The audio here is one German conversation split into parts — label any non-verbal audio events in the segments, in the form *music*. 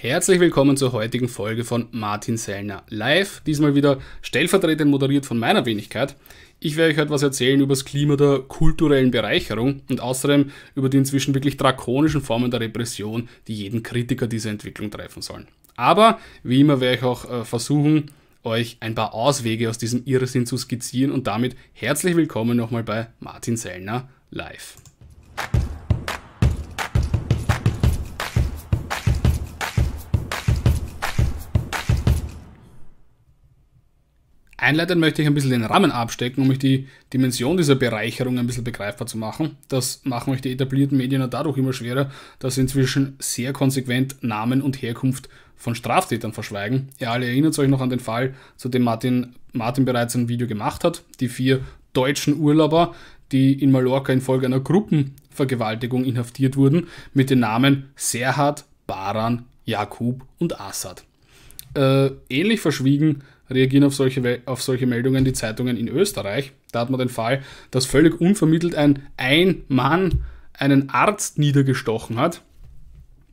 Herzlich willkommen zur heutigen Folge von Martin Sellner Live. Diesmal wieder stellvertretend moderiert von meiner Wenigkeit. Ich werde euch heute was erzählen über das Klima der kulturellen Bereicherung und außerdem über die inzwischen wirklich drakonischen Formen der Repression, die jeden Kritiker dieser Entwicklung treffen sollen. Aber wie immer werde ich auch äh, versuchen, euch ein paar Auswege aus diesem Irrsinn zu skizzieren und damit herzlich willkommen nochmal bei Martin Sellner Live. Einleitend möchte ich ein bisschen den Rahmen abstecken, um euch die Dimension dieser Bereicherung ein bisschen begreifbar zu machen. Das machen euch die etablierten Medien dadurch immer schwerer, dass sie inzwischen sehr konsequent Namen und Herkunft von Straftätern verschweigen. Ihr alle erinnert euch noch an den Fall, zu dem Martin, Martin bereits ein Video gemacht hat. Die vier deutschen Urlauber, die in Mallorca infolge einer Gruppenvergewaltigung inhaftiert wurden, mit den Namen Serhat, Baran, Jakub und Assad. Äh, ähnlich verschwiegen reagieren auf solche, auf solche Meldungen die Zeitungen in Österreich. Da hat man den Fall, dass völlig unvermittelt ein Ein-Mann einen Arzt niedergestochen hat.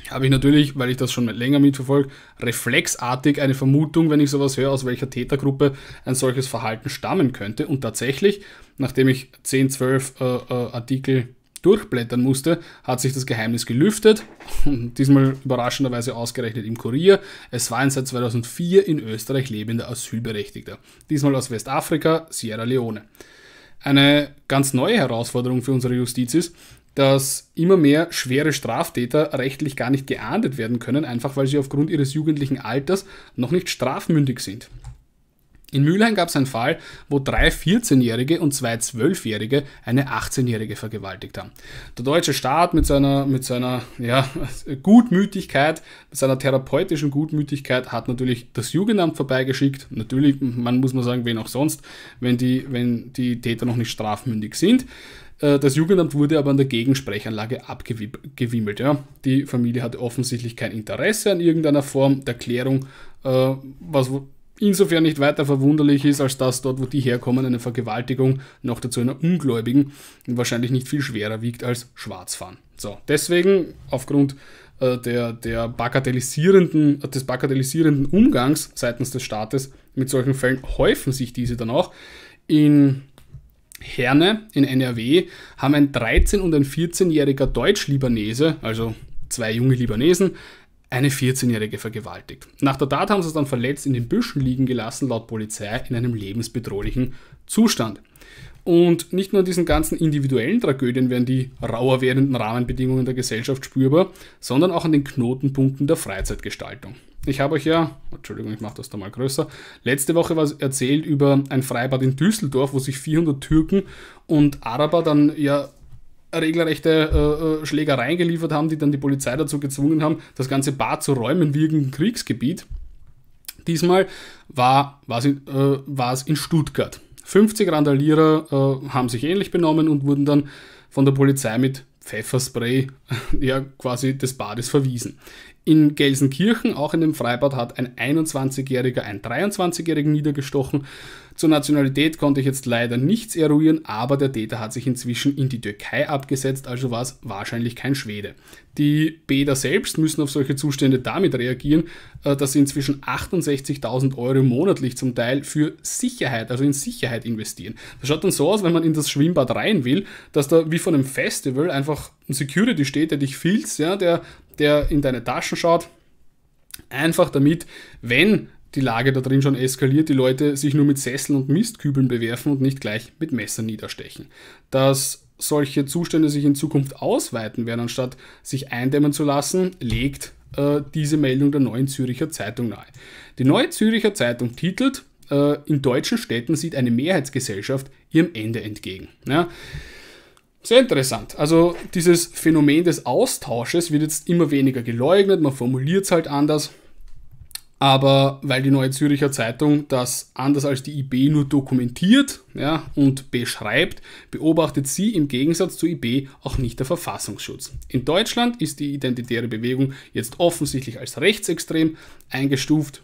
Habe ich natürlich, weil ich das schon länger mitverfolge, reflexartig eine Vermutung, wenn ich sowas höre, aus welcher Tätergruppe ein solches Verhalten stammen könnte. Und tatsächlich, nachdem ich 10, 12 äh, äh, Artikel durchblättern musste, hat sich das Geheimnis gelüftet. *laughs* Diesmal überraschenderweise ausgerechnet im Kurier. Es war ein seit 2004 in Österreich lebender Asylberechtigter. Diesmal aus Westafrika, Sierra Leone. Eine ganz neue Herausforderung für unsere Justiz ist, dass immer mehr schwere Straftäter rechtlich gar nicht geahndet werden können, einfach weil sie aufgrund ihres jugendlichen Alters noch nicht strafmündig sind. In Mülheim gab es einen Fall, wo drei 14-Jährige und zwei 12-Jährige eine 18-Jährige vergewaltigt haben. Der deutsche Staat mit seiner, mit seiner ja, *laughs* Gutmütigkeit, mit seiner therapeutischen Gutmütigkeit hat natürlich das Jugendamt vorbeigeschickt. Natürlich, man muss mal sagen, wen auch sonst, wenn die, wenn die Täter noch nicht strafmündig sind. Äh, das Jugendamt wurde aber an der Gegensprechanlage abgewimmelt. Ja. Die Familie hatte offensichtlich kein Interesse an irgendeiner Form der Klärung, äh, was insofern nicht weiter verwunderlich ist, als dass dort, wo die herkommen, eine Vergewaltigung noch dazu einer Ungläubigen wahrscheinlich nicht viel schwerer wiegt als Schwarzfahren. So, deswegen, aufgrund äh, der, der bagatellisierenden, des bagatellisierenden Umgangs seitens des Staates mit solchen Fällen häufen sich diese dann auch. In Herne, in NRW, haben ein 13- und ein 14-jähriger Deutsch-Libanese, also zwei junge Libanesen, eine 14-Jährige vergewaltigt. Nach der Tat haben sie es dann verletzt in den Büschen liegen gelassen, laut Polizei in einem lebensbedrohlichen Zustand. Und nicht nur an diesen ganzen individuellen Tragödien werden die rauer werdenden Rahmenbedingungen der Gesellschaft spürbar, sondern auch an den Knotenpunkten der Freizeitgestaltung. Ich habe euch ja, Entschuldigung, ich mache das da mal größer, letzte Woche was erzählt über ein Freibad in Düsseldorf, wo sich 400 Türken und Araber dann ja regelrechte äh, äh, Schlägereien geliefert haben, die dann die Polizei dazu gezwungen haben, das ganze Bad zu räumen wie irgendein Kriegsgebiet. Diesmal war äh, es in, äh, in Stuttgart. 50 Randalierer äh, haben sich ähnlich benommen und wurden dann von der Polizei mit Pfefferspray *laughs* ja quasi des Bades verwiesen. In Gelsenkirchen, auch in dem Freibad, hat ein 21-Jähriger einen 23-Jährigen niedergestochen. Zur Nationalität konnte ich jetzt leider nichts eruieren, aber der Täter hat sich inzwischen in die Türkei abgesetzt, also war es wahrscheinlich kein Schwede. Die Bäder selbst müssen auf solche Zustände damit reagieren, äh, dass sie inzwischen 68.000 Euro monatlich zum Teil für Sicherheit, also in Sicherheit investieren. Das schaut dann so aus, wenn man in das Schwimmbad rein will, dass da wie von einem Festival einfach ein Security steht, der dich filzt, ja, der der in deine Taschen schaut. Einfach damit, wenn die Lage da drin schon eskaliert, die Leute sich nur mit Sesseln und Mistkübeln bewerfen und nicht gleich mit Messern niederstechen. Dass solche Zustände sich in Zukunft ausweiten werden, anstatt sich eindämmen zu lassen, legt äh, diese Meldung der Neuen Züricher Zeitung nahe. Die Neue Züricher Zeitung titelt, äh, in deutschen Städten sieht eine Mehrheitsgesellschaft ihrem Ende entgegen. Ja? Sehr interessant. Also dieses Phänomen des Austausches wird jetzt immer weniger geleugnet, man formuliert es halt anders. Aber weil die Neue Züricher Zeitung das anders als die IB nur dokumentiert ja, und beschreibt, beobachtet sie im Gegensatz zur IB auch nicht der Verfassungsschutz. In Deutschland ist die identitäre Bewegung jetzt offensichtlich als rechtsextrem eingestuft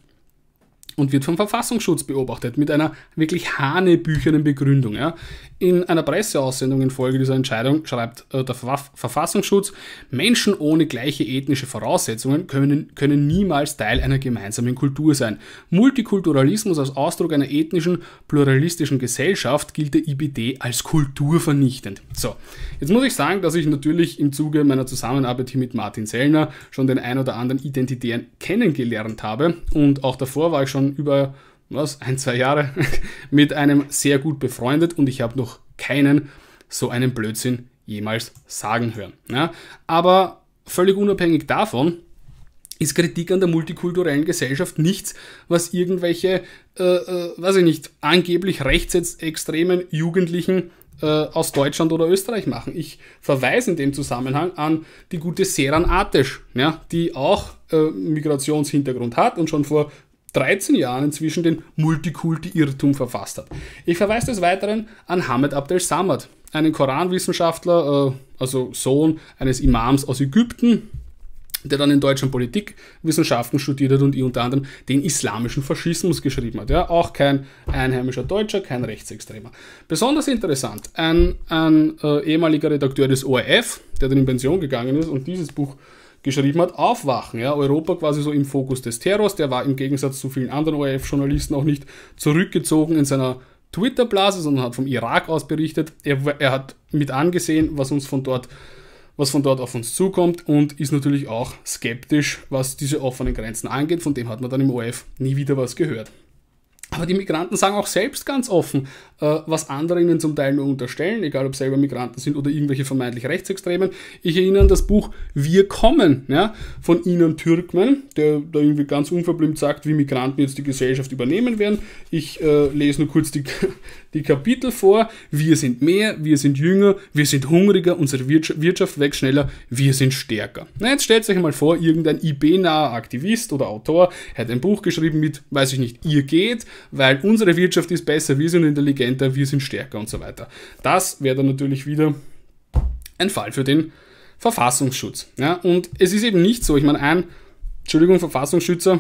und wird vom Verfassungsschutz beobachtet mit einer wirklich hanebüchernen Begründung. Ja. In einer Presseaussendung infolge dieser Entscheidung schreibt äh, der Verf Verfassungsschutz, Menschen ohne gleiche ethnische Voraussetzungen können, können niemals Teil einer gemeinsamen Kultur sein. Multikulturalismus als Ausdruck einer ethnischen, pluralistischen Gesellschaft gilt der IBD als kulturvernichtend. So, jetzt muss ich sagen, dass ich natürlich im Zuge meiner Zusammenarbeit hier mit Martin Sellner schon den ein oder anderen Identitären kennengelernt habe und auch davor war ich schon über was, ein, zwei Jahre *laughs* mit einem sehr gut befreundet und ich habe noch keinen so einen Blödsinn jemals sagen hören. Ja? Aber völlig unabhängig davon, ist Kritik an der multikulturellen Gesellschaft nichts, was irgendwelche, äh, äh, weiß ich nicht, angeblich rechtsextremen Jugendlichen äh, aus Deutschland oder Österreich machen. Ich verweise in dem Zusammenhang an die gute Seran Atesh, ja, die auch äh, Migrationshintergrund hat und schon vor 13 Jahren inzwischen den Multikulti-Irrtum verfasst hat. Ich verweise des Weiteren an Hamed Abdel Samad, einen Koranwissenschaftler, äh, also Sohn eines Imams aus Ägypten, der dann in deutschen Politikwissenschaften studiert hat und unter anderem den islamischen Faschismus geschrieben hat. Ja, auch kein einheimischer Deutscher, kein Rechtsextremer. Besonders interessant, ein, ein äh, ehemaliger Redakteur des ORF, der dann in Pension gegangen ist und dieses Buch geschrieben hat, aufwachen. Ja? Europa quasi so im Fokus des Terrors, der war im Gegensatz zu vielen anderen ORF-Journalisten auch nicht zurückgezogen in seiner Twitter-Blase, sondern hat vom Irak aus berichtet. Er, er, hat mit angesehen, was uns von dort was von dort auf uns zukommt und ist natürlich auch skeptisch, was diese offenen Grenzen angeht. Von dem hat man dann im ORF nie wieder was gehört. Aber die Migranten sagen auch selbst ganz offen, äh, was andere ihnen zum Teil nur unterstellen, egal ob selber Migranten sind oder irgendwelche vermeintlich Rechtsextremen. Ich erinnere an das Buch Wir kommen ja, von Ihnen Türkmen, der da irgendwie ganz unverblümt sagt, wie Migranten jetzt die Gesellschaft übernehmen werden. Ich äh, lese nur kurz die, die Kapitel vor, wir sind mehr, wir sind jünger, wir sind hungriger, unsere Wirtschaft wächst schneller, wir sind stärker. Na, jetzt stellt euch mal vor, irgendein IB-naher Aktivist oder Autor hat ein Buch geschrieben mit, weiß ich nicht, ihr geht, weil unsere Wirtschaft ist besser, wir sind intelligenter, wir sind stärker und so weiter. Das wäre dann natürlich wieder ein Fall für den Verfassungsschutz. Ja, und es ist eben nicht so, ich meine, ein, Entschuldigung, Verfassungsschützer,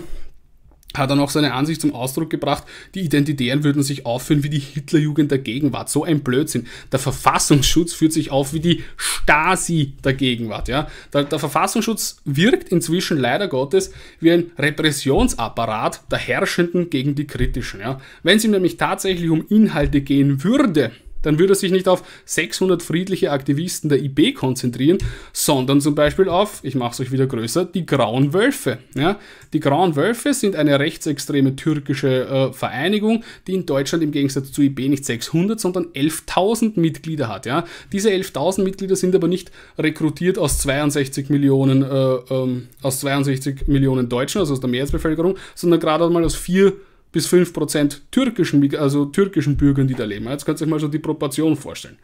hat er noch seine Ansicht zum Ausdruck gebracht, die Identitären würden sich aufführen wie die Hitlerjugend der Gegenwart. So ein Blödsinn. Der Verfassungsschutz führt sich auf wie die Stasi der Gegenwart. Ja? Der, der Verfassungsschutz wirkt inzwischen leider Gottes wie ein Repressionsapparat der Herrschenden gegen die Kritischen. Ja? Wenn es ihm nämlich tatsächlich um Inhalte gehen würde, dann würde er sich nicht auf 600 friedliche Aktivisten der IB konzentrieren, sondern zum Beispiel auf, ich mache es euch wieder größer, die Grauen Wölfe. Ja? Die Grauen Wölfe sind eine rechtsextreme türkische äh, Vereinigung, die in Deutschland im Gegensatz zu IB nicht 600, sondern 11.000 Mitglieder hat. Ja? Diese 11.000 Mitglieder sind aber nicht rekrutiert aus 62 Millionen, äh, ähm, aus 62 Millionen Deutschen, also aus der Mehrheitsbevölkerung, sondern gerade mal aus vier bis 5% türkischen, also türkischen Bürgern, die da leben. Jetzt könnt ihr euch mal so die Proportion vorstellen.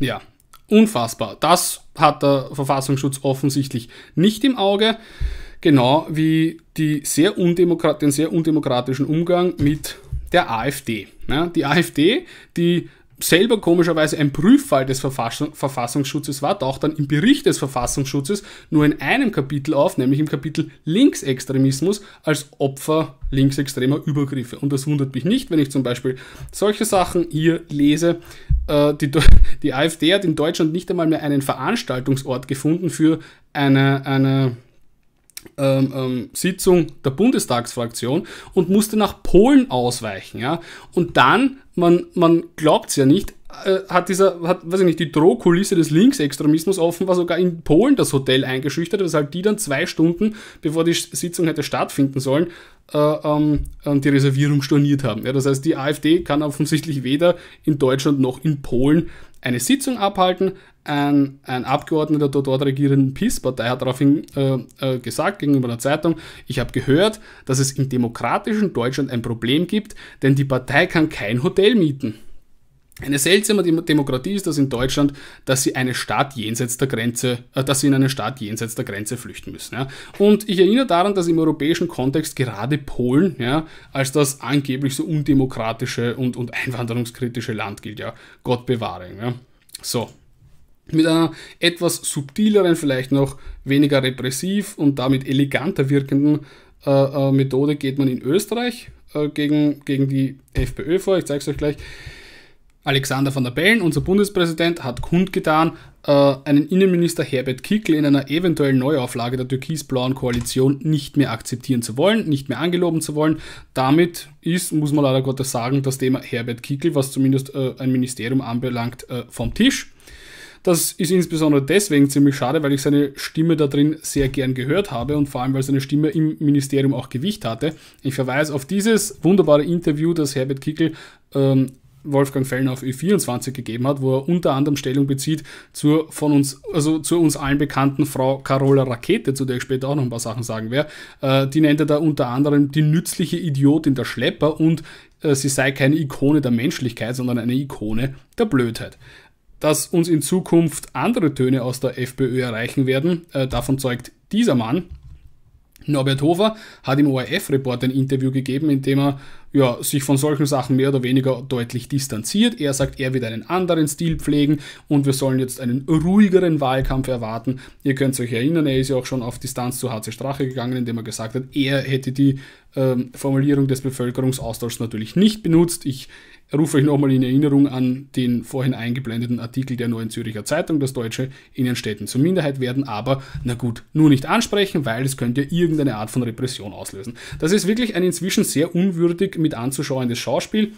Ja, unfassbar. Das hat der Verfassungsschutz offensichtlich nicht im Auge, genau wie sehr den sehr undemokratischen Umgang mit der AfD. Ja, die AfD, die selber komischerweise ein Prüffall des Verfassungsschutzes war, taucht dann im Bericht des Verfassungsschutzes nur in einem Kapitel auf, nämlich im Kapitel Linksextremismus als Opfer linksextremer Übergriffe. Und das wundert mich nicht, wenn ich zum Beispiel solche Sachen hier lese. Äh, die, die AfD hat in Deutschland nicht einmal mehr einen Veranstaltungsort gefunden für eine, eine ähm, ähm, Sitzung der Bundestagsfraktion und musste nach Polen ausweichen. Ja? Und dann, man, man glaubt es ja nicht, äh, hat dieser, hat, weiß ich nicht, die Drohkulisse des Linksextremismus offenbar sogar in Polen das Hotel eingeschüchtert, weshalb die dann zwei Stunden, bevor die Sitzung hätte stattfinden sollen, äh, ähm, ähm die Reservierung storniert haben. Ja? Das heißt, die AfD kann offensichtlich weder in Deutschland noch in Polen eine Sitzung abhalten, ein, ein Abgeordneter der dort regierenden PiS-Partei hat daraufhin äh, äh, gesagt gegenüber der Zeitung, ich habe gehört, dass es im demokratischen Deutschland ein Problem gibt, denn die Partei kann kein Hotel mieten. Eine seltsame Demokratie ist das in Deutschland, dass sie eine Stadt jenseits der Grenze, äh, dass sie in eine Stadt jenseits der Grenze flüchten müssen. Ja. Und ich erinnere daran, dass im europäischen Kontext gerade Polen ja, als das angeblich so undemokratische und, und einwanderungskritische Land gilt. Ja. Gott bewahre. Ja. So mit einer etwas subtileren, vielleicht noch weniger repressiv und damit eleganter wirkenden äh, äh, Methode geht man in Österreich äh, gegen, gegen die FPÖ vor. Ich zeige es euch gleich. Alexander van der Bellen, unser Bundespräsident, hat kundgetan, äh, einen Innenminister Herbert Kickl in einer eventuellen Neuauflage der türkis-blauen Koalition nicht mehr akzeptieren zu wollen, nicht mehr angeloben zu wollen. Damit ist, muss man leider Gottes sagen, das Thema Herbert Kickl, was zumindest äh, ein Ministerium anbelangt, äh, vom Tisch. Das ist insbesondere deswegen ziemlich schade, weil ich seine Stimme da drin sehr gern gehört habe und vor allem, weil seine Stimme im Ministerium auch Gewicht hatte. Ich verweise auf dieses wunderbare Interview, das Herbert Kickel ähm, Wolfgang Fellner auf Ö24 gegeben hat, wo er unter anderem Stellung bezieht zur von uns, also zur uns allen bekannten Frau Carola Rakete, zu der ich später auch noch ein paar Sachen sagen werde. Äh, die nennt er da unter anderem die nützliche Idiotin der Schlepper und äh, sie sei keine Ikone der Menschlichkeit, sondern eine Ikone der Blödheit. Dass uns in Zukunft andere Töne aus der FPÖ erreichen werden, äh, davon zeugt dieser Mann. Norbert Hofer hat im ORF-Report ein Interview gegeben, in dem er ja, sich von solchen Sachen mehr oder weniger deutlich distanziert. Er sagt, er wird einen anderen Stil pflegen und wir sollen jetzt einen ruhigeren Wahlkampf erwarten. Ihr könnt euch erinnern, er ist ja auch schon auf Distanz zu HC Strache gegangen, indem er gesagt hat, er hätte die ähm, Formulierung des Bevölkerungsaustauschs natürlich nicht benutzt. Ich rufe euch nochmal in Erinnerung an den vorhin eingeblendeten Artikel der Neuen Zürcher Zeitung, dass Deutsche in den Städten zur Minderheit werden, aber na gut, nur nicht ansprechen, weil es könnte irgendeine Art von Repression auslösen. Das ist wirklich ein inzwischen sehr unwürdig mit anzuschauendes Schauspiel.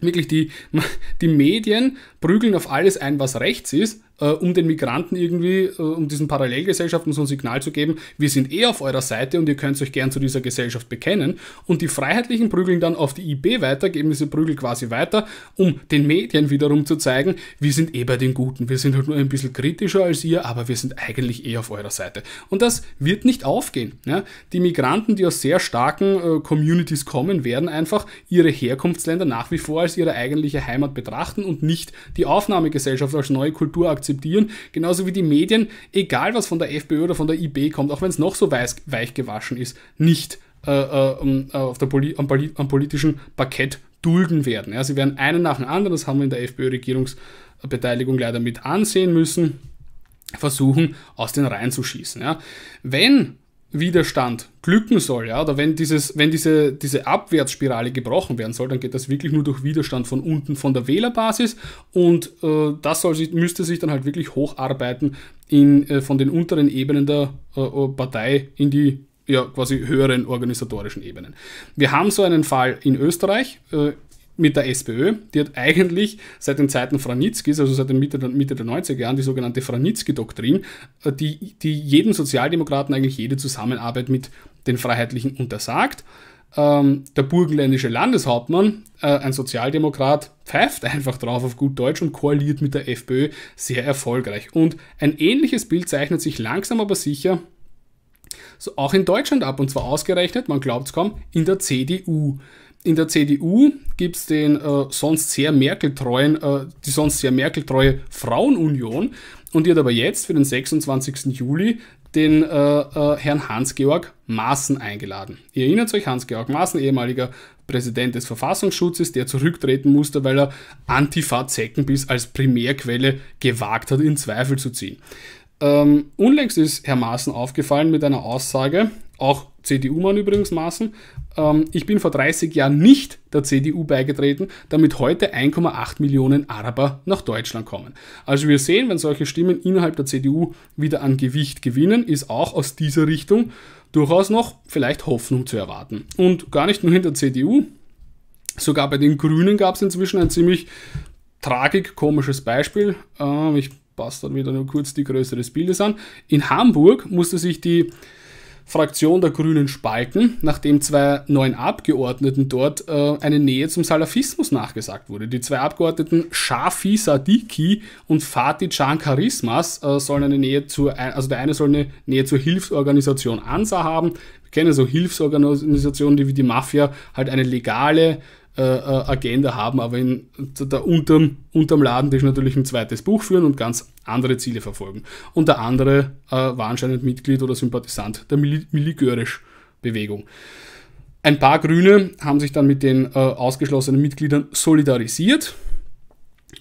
Wirklich, die, *laughs* die Medien prügeln auf alles ein, was rechts ist, äh, um den Migranten irgendwie, äh, um diesen Parallelgesellschaften so ein Signal zu geben, wir sind eh auf eurer Seite und ihr könnt euch gern zu dieser Gesellschaft bekennen. Und die Freiheitlichen prügeln dann auf die IB weiter, geben diese Prügel quasi weiter, um den Medien wiederum zu zeigen, wir sind eh bei den Guten, wir sind halt nur ein bisschen kritischer als ihr, aber wir sind eigentlich eh auf eurer Seite. Und das wird nicht aufgehen. Ja? Ne? Die Migranten, die aus sehr starken äh, Communities kommen, werden einfach ihre Herkunftsländer nach wie vor als ihre eigentliche Heimat betrachten und nicht die Aufnahmegesellschaft als neue Kulturaktion akzeptieren. Genauso wie die Medien, egal was von der FPÖ oder von der IB kommt, auch wenn es noch so weich, weich gewaschen ist, nicht äh, äh, äh, auf der Poli am, Poli am, politischen Parkett dulden werden. Ja, sie werden einen nach dem anderen, das haben wir in der FPÖ-Regierungsbeteiligung leider mit ansehen müssen, versuchen, aus den Reihen zu schießen. Ja. Wenn Widerstand glücken soll, ja, oder wenn, dieses, wenn diese, diese Abwärtsspirale gebrochen werden soll, dann geht das wirklich nur durch Widerstand von unten von der Wählerbasis und äh, das soll sich, müsste sich dann halt wirklich hocharbeiten in, äh, von den unteren Ebenen der äh, äh Partei in die ja, quasi höheren organisatorischen Ebenen. Wir haben so einen Fall in Österreich. Äh, mit der SPÖ. Die hat eigentlich seit den Zeiten Franitzkis, also seit den Mitte der, Mitte der 90er Jahren, die sogenannte Franitzky-Doktrin, äh, die, die jedem Sozialdemokraten eigentlich jede Zusammenarbeit mit den Freiheitlichen untersagt. Ähm, der burgenländische Landeshauptmann, äh, ein Sozialdemokrat, pfeift einfach drauf auf gut Deutsch und koaliert mit der FPÖ sehr erfolgreich. Und ein ähnliches Bild zeichnet sich langsam aber sicher so auch in Deutschland ab und zwar ausgerechnet, man glaubt es kaum, in der CDU. In der CDU gibt es den äh, sonst sehr Merkel-treuen, äh, die sonst sehr Merkel-treue Frauenunion und die hat aber jetzt für den 26. Juli den äh, äh, Herrn Hans-Georg Maaßen eingeladen. Ihr erinnert euch, Hans-Georg Maaßen, ehemaliger Präsident des Verfassungsschutzes, der zurücktreten musste, weil er Antifa Zeckenbiss als Primärquelle gewagt hat, in Zweifel zu ziehen. Ähm, unlängst ist Herr Maaßen aufgefallen mit einer Aussage, auch CDU-Mann übrigens maßen, ähm, ich bin vor 30 Jahren nicht der CDU beigetreten, damit heute 1,8 Millionen Araber nach Deutschland kommen. Also wir sehen, wenn solche Stimmen innerhalb der CDU wieder an Gewicht gewinnen, ist auch aus dieser Richtung durchaus noch vielleicht Hoffnung zu erwarten. Und gar nicht nur in der CDU, sogar bei den Grünen gab es inzwischen ein ziemlich tragikomisches Beispiel. Ähm, ich passe dann wieder nur kurz die Größe des Bildes an. In Hamburg musste sich die Fraktion der Grünen spalten, nachdem zwei neuen Abgeordneten dort äh, eine Nähe zum Salafismus nachgesagt wurde. Die zwei Abgeordneten Shafi Sadiki und Fatih Chan Charismas äh, sollen eine Nähe zur, also der eine soll eine Nähe zur Hilfsorganisation ANSA haben. Wir kennen so Hilfsorganisationen, die wie die Mafia halt eine legale äh, äh, Agenda haben, aber in, da unterm, unterm Ladentisch natürlich ein zweites Buch führen und ganz andere Ziele verfolgen. Und der andere äh, war anscheinend Mitglied oder Sympathisant der Mil Miligörisch-Bewegung. Ein paar Grüne haben sich dann mit den äh, ausgeschlossenen Mitgliedern solidarisiert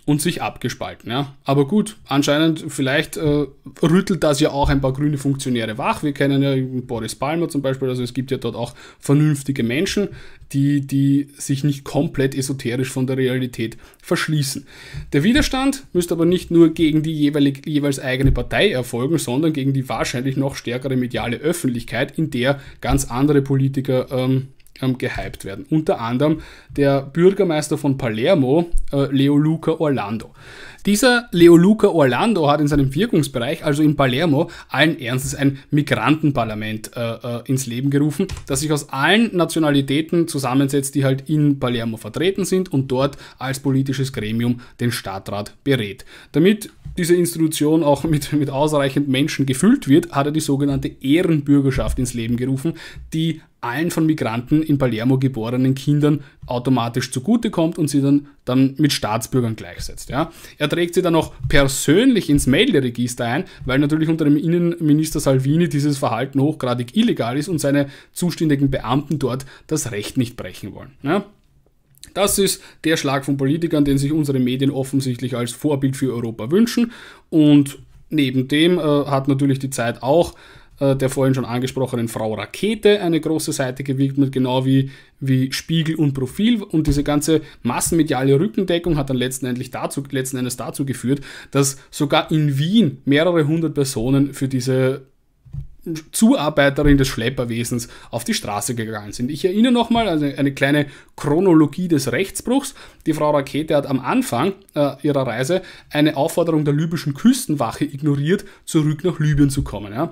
und sich abgespalten. Ja. Aber gut, anscheinend vielleicht äh, rüttelt das ja auch ein paar grüne Funktionäre wach. Wir kennen ja Boris Palmer zum Beispiel, also es gibt ja dort auch vernünftige Menschen, die, die sich nicht komplett esoterisch von der Realität verschließen. Der Widerstand müsste aber nicht nur gegen die jeweilig, jeweils eigene Partei erfolgen, sondern gegen die wahrscheinlich noch stärkere mediale Öffentlichkeit, in der ganz andere Politiker ähm, ähm, gehypt werden. Unter anderem der Bürgermeister von Palermo, äh, Luca Orlando. Dieser Leo Luca Orlando hat in seinem Wirkungsbereich, also in Palermo, allen Ernstes ein Migrantenparlament äh, äh, ins Leben gerufen, das sich aus allen Nationalitäten zusammensetzt, die halt in Palermo vertreten sind und dort als politisches Gremium den Stadtrat berät. Damit diese Institution auch mit, mit ausreichend Menschen gefüllt wird, hat er die sogenannte Ehrenbürgerschaft ins Leben gerufen, die allen von Migranten in Palermo geborenen Kindern automatisch zugutekommt und sie dann, dann mit Staatsbürgern gleichsetzt. Ja. Er trägt sie dann auch persönlich ins Melderegister ein, weil natürlich unter dem Innenminister Salvini dieses Verhalten hochgradig illegal ist und seine zuständigen Beamten dort das Recht nicht brechen wollen. Ja? Ne? Das ist der Schlag von Politikern, den sich unsere Medien offensichtlich als Vorbild für Europa wünschen. Und neben dem äh, hat natürlich die Zeit auch äh, der vorhin schon angesprochenen Frau Rakete eine große Seite gewidmet, genau wie, wie Spiegel und Profil. Und diese ganze massenmediale Rückendeckung hat dann letztendlich dazu, letzten Endes dazu geführt, dass sogar in Wien mehrere hundert Personen für diese Zuarbeiterin des Schlepperwesens auf die Straße gegangen sind. Ich erinnere nochmal also eine kleine Chronologie des Rechtsbruchs. Die Frau Rakete hat am Anfang äh, ihrer Reise eine Aufforderung der libyschen Küstenwache ignoriert, zurück nach Libyen zu kommen. Ja.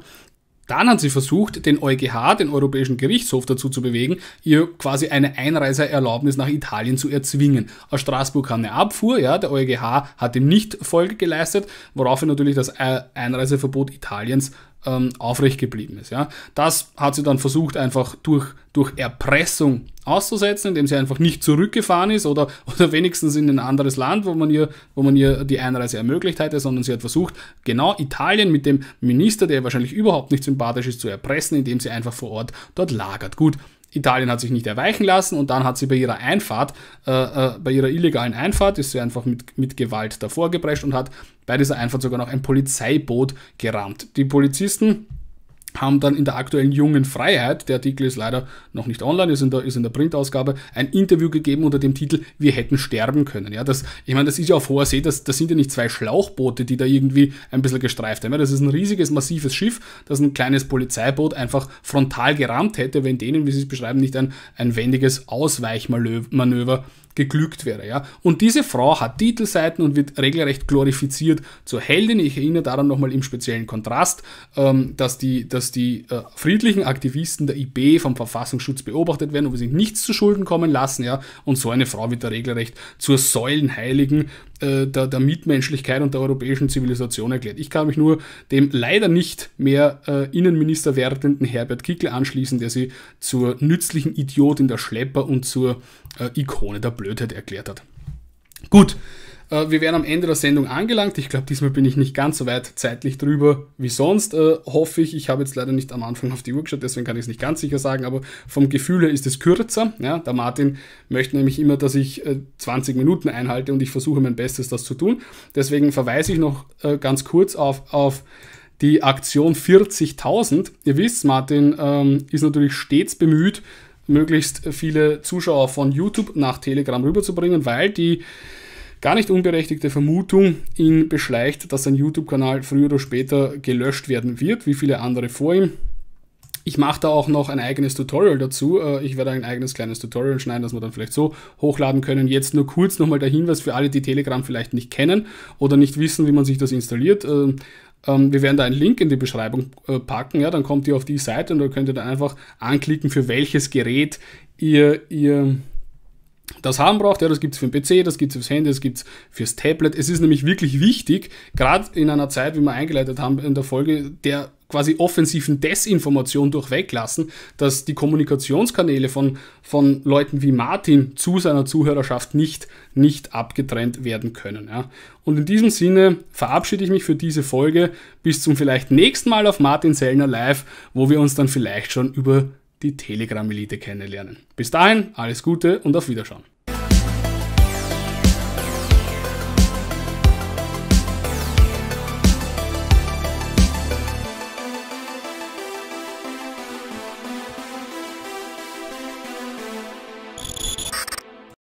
Dann hat sie versucht, den EuGH, den Europäischen Gerichtshof, dazu zu bewegen, ihr quasi eine Einreiseerlaubnis nach Italien zu erzwingen. Aus Straßburg kam eine Abfuhr, ja, der EuGH hat ihm nicht Folge geleistet, woraufhin natürlich das Einreiseverbot Italiens ähm, aufrecht geblieben ist. Ja. Das hat sie dann versucht, einfach durch, durch Erpressung auszusetzen, indem sie einfach nicht zurückgefahren ist oder, *laughs* oder wenigstens in ein anderes Land, wo man, ihr, wo man ihr die Einreise ermöglicht hätte, sondern sie hat versucht, genau Italien mit dem Minister, der wahrscheinlich überhaupt nicht sympathisch ist, zu erpressen, indem sie einfach vor Ort dort lagert. Gut, Italien hat sich nicht erweichen lassen und dann hat sie bei ihrer Einfahrt, äh, äh, bei ihrer illegalen Einfahrt, ist sie einfach mit, mit Gewalt davor geprescht und hat bei dieser Einfahrt sogar noch ein Polizeiboot gerammt. Die Polizisten haben dann in der aktuellen Jungen Freiheit, der Artikel ist leider noch nicht online, ist in der, ist in der Printausgabe, ein Interview gegeben unter dem Titel Wir hätten sterben können. Ja, das, ich meine, das ist ja auf hoher See, das, das sind ja nicht zwei Schlauchboote, die da irgendwie ein bisschen gestreift haben. Ja, das ist ein riesiges, massives Schiff, das ein kleines Polizeiboot einfach frontal gerammt hätte, wenn denen, wie sie es beschreiben, nicht ein, ein wendiges Ausweichmanöver geglückt wäre. Ja? Und diese Frau hat Titelseiten und wird regelrecht glorifiziert zur Heldin. Ich erinnere daran nochmal im speziellen Kontrast, ähm, dass die, dass die äh, friedlichen Aktivisten der IB vom Verfassungsschutz beobachtet werden und wir sich nichts zu Schulden kommen lassen. Ja? Und so eine Frau wird da regelrecht zur Säulenheiligen äh, der, der, Mitmenschlichkeit und der europäischen Zivilisation erklärt. Ich kann mich nur dem leider nicht mehr äh, Innenminister werdenden Herbert Kickl anschließen, der sie zur nützlichen Idiotin der Schlepper und zur äh, Ikone der Blödheit erklärt hat. Gut, äh, wir wären am Ende der Sendung angelangt. Ich glaube, diesmal bin ich nicht ganz so weit zeitlich drüber wie sonst, äh, hoffe ich. Ich habe jetzt leider nicht am Anfang auf die Uhr geschaut, deswegen kann ich es nicht ganz sicher sagen, aber vom Gefühl her ist es kürzer. Ja? Der Martin möchte nämlich immer, dass ich äh, 20 Minuten einhalte und ich versuche mein Bestes, das zu tun. Deswegen verweise ich noch äh, ganz kurz auf, auf die Aktion 40.000. Ihr wisst, Martin ähm, ist natürlich stets bemüht, möglichst viele Zuschauer von YouTube nach Telegram rüberzubringen, weil die gar nicht unberechtigte Vermutung ihn beschleicht, dass sein YouTube-Kanal früher oder später gelöscht werden wird, wie viele andere vor ihm. Ich mache da auch noch ein eigenes Tutorial dazu. Äh, ich werde ein eigenes kleines Tutorial schneiden, das wir dann vielleicht so hochladen können. Jetzt nur kurz nochmal der Hinweis für alle, die Telegram vielleicht nicht kennen oder nicht wissen, wie man sich das installiert. Ähm, ähm, wir werden da einen Link in die Beschreibung äh, packen, ja, dann kommt ihr auf die Seite und da könnt ihr dann einfach anklicken, für welches Gerät ihr, ihr das haben braucht, ja, das gibt es für den PC, das gibt es fürs Handy, das gibt es fürs Tablet. Es ist nämlich wirklich wichtig, gerade in einer Zeit, wie wir eingeleitet haben in der Folge, der quasi offensiven Desinformation durchweglassen, dass die Kommunikationskanäle von, von Leuten wie Martin zu seiner Zuhörerschaft nicht, nicht abgetrennt werden können. Ja. Und in diesem Sinne verabschiede ich mich für diese Folge bis zum vielleicht nächsten Mal auf Martin Sellner Live, wo wir uns dann vielleicht schon über die Telegram-Elite kennenlernen. Bis dahin, alles Gute und auf Wiederschauen.